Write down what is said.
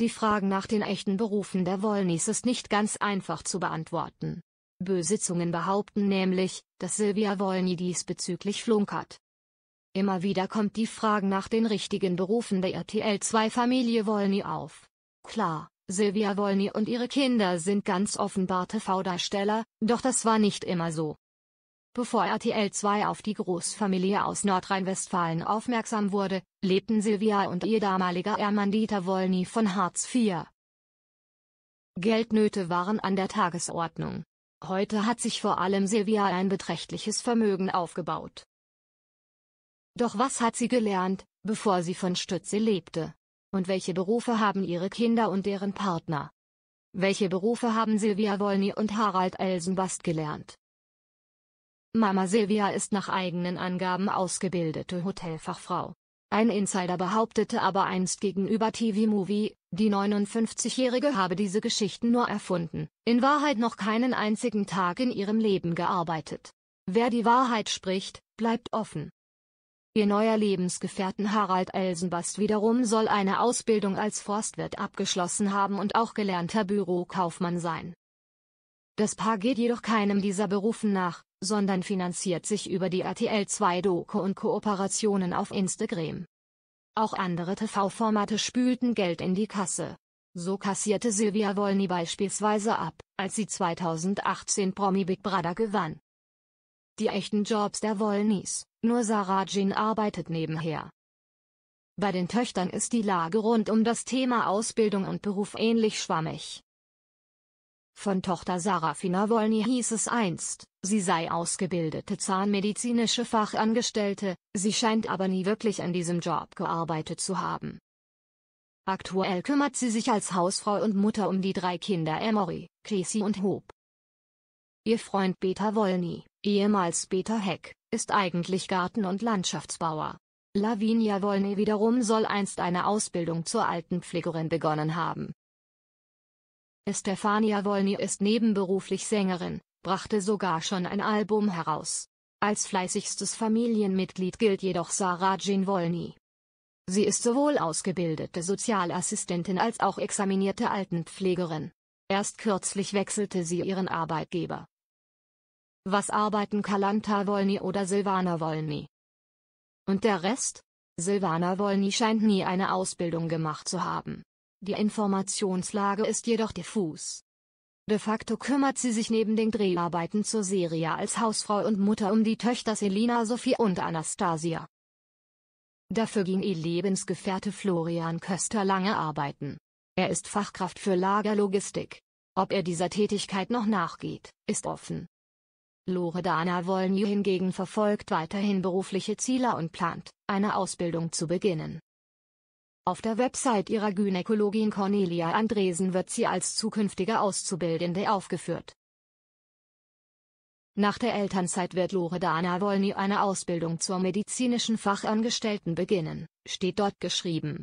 Die Fragen nach den echten Berufen der Wollnis ist nicht ganz einfach zu beantworten. Besitzungen behaupten nämlich, dass Silvia Wollny diesbezüglich flunkert. Immer wieder kommt die Frage nach den richtigen Berufen der RTL2-Familie Wollny auf. Klar, Silvia Wollny und ihre Kinder sind ganz offenbar TV-Darsteller, doch das war nicht immer so. Bevor RTL 2 auf die Großfamilie aus Nordrhein-Westfalen aufmerksam wurde, lebten Silvia und ihr damaliger Ehemann Dieter Wollny von Hartz IV. Geldnöte waren an der Tagesordnung. Heute hat sich vor allem Silvia ein beträchtliches Vermögen aufgebaut. Doch was hat sie gelernt, bevor sie von Stütze lebte? Und welche Berufe haben ihre Kinder und deren Partner? Welche Berufe haben Silvia Wollny und Harald Elsenbast gelernt? Mama Silvia ist nach eigenen Angaben ausgebildete Hotelfachfrau. Ein Insider behauptete aber einst gegenüber TV Movie, die 59-Jährige habe diese Geschichten nur erfunden, in Wahrheit noch keinen einzigen Tag in ihrem Leben gearbeitet. Wer die Wahrheit spricht, bleibt offen. Ihr neuer Lebensgefährten Harald Elsenbast wiederum soll eine Ausbildung als Forstwirt abgeschlossen haben und auch gelernter Bürokaufmann sein. Das Paar geht jedoch keinem dieser Berufen nach, sondern finanziert sich über die RTL2-Doku und Kooperationen auf Instagram. Auch andere TV-Formate spülten Geld in die Kasse. So kassierte Silvia Wolny beispielsweise ab, als sie 2018 Promi Big Brother gewann. Die echten Jobs der Wolnys, nur Sarah Jean arbeitet nebenher. Bei den Töchtern ist die Lage rund um das Thema Ausbildung und Beruf ähnlich schwammig. Von Tochter Sarafina Wolny hieß es einst, sie sei ausgebildete zahnmedizinische Fachangestellte, sie scheint aber nie wirklich an diesem Job gearbeitet zu haben. Aktuell kümmert sie sich als Hausfrau und Mutter um die drei Kinder Emory, Casey und Hope. Ihr Freund Peter Wolny, ehemals Peter Heck, ist eigentlich Garten- und Landschaftsbauer. Lavinia Wolny wiederum soll einst eine Ausbildung zur Altenpflegerin begonnen haben. Estefania Wolny ist nebenberuflich Sängerin, brachte sogar schon ein Album heraus. Als fleißigstes Familienmitglied gilt jedoch Sarah Jean Wolny. Sie ist sowohl ausgebildete Sozialassistentin als auch examinierte Altenpflegerin. Erst kürzlich wechselte sie ihren Arbeitgeber. Was arbeiten Kalanta Wolny oder Silvana Wolny? Und der Rest? Silvana Wolny scheint nie eine Ausbildung gemacht zu haben. Die Informationslage ist jedoch diffus. De facto kümmert sie sich neben den Dreharbeiten zur Serie als Hausfrau und Mutter um die Töchter Selina Sophie und Anastasia. Dafür ging ihr Lebensgefährte Florian Köster lange arbeiten. Er ist Fachkraft für Lagerlogistik. Ob er dieser Tätigkeit noch nachgeht, ist offen. Loredana Wollny hingegen verfolgt weiterhin berufliche Ziele und plant, eine Ausbildung zu beginnen. Auf der Website ihrer Gynäkologin Cornelia Andresen wird sie als zukünftige Auszubildende aufgeführt. Nach der Elternzeit wird Loredana Wolny eine Ausbildung zur medizinischen Fachangestellten beginnen, steht dort geschrieben.